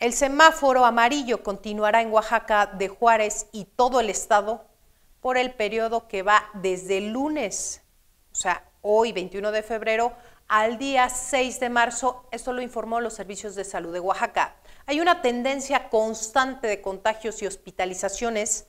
El semáforo amarillo continuará en Oaxaca de Juárez y todo el estado por el periodo que va desde el lunes, o sea, hoy 21 de febrero, al día 6 de marzo. Esto lo informó los servicios de salud de Oaxaca. Hay una tendencia constante de contagios y hospitalizaciones.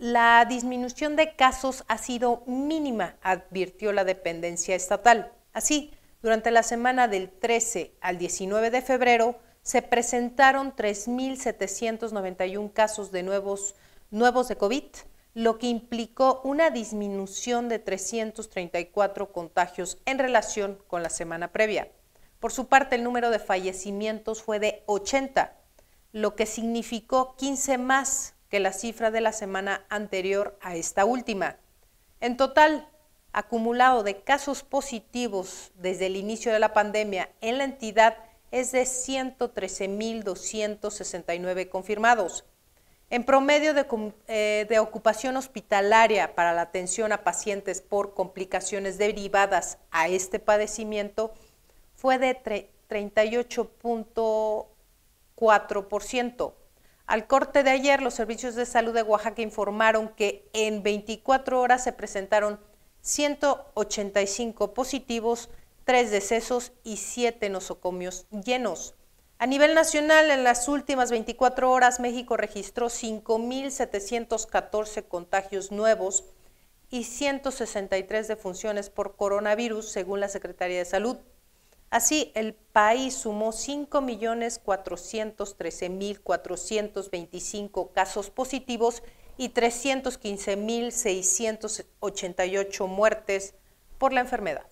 La disminución de casos ha sido mínima, advirtió la dependencia estatal. Así, durante la semana del 13 al 19 de febrero, se presentaron 3.791 casos de nuevos, nuevos de COVID, lo que implicó una disminución de 334 contagios en relación con la semana previa. Por su parte, el número de fallecimientos fue de 80, lo que significó 15 más que la cifra de la semana anterior a esta última. En total, acumulado de casos positivos desde el inicio de la pandemia en la entidad es de 113.269 confirmados. En promedio eh, de, ocupación hospitalaria para la atención a pacientes por complicaciones derivadas a este padecimiento fue de 38.4%. Al corte de ayer, los servicios de salud de Oaxaca informaron que en 24 horas se presentaron 185 positivos, tres decesos y siete nosocomios llenos. A nivel nacional, en las últimas 24 horas, México registró 5.714 contagios nuevos y 163 defunciones por coronavirus, según la Secretaría de Salud. Así, el país sumó 5.413.425 casos positivos y 315.688 muertes por la enfermedad.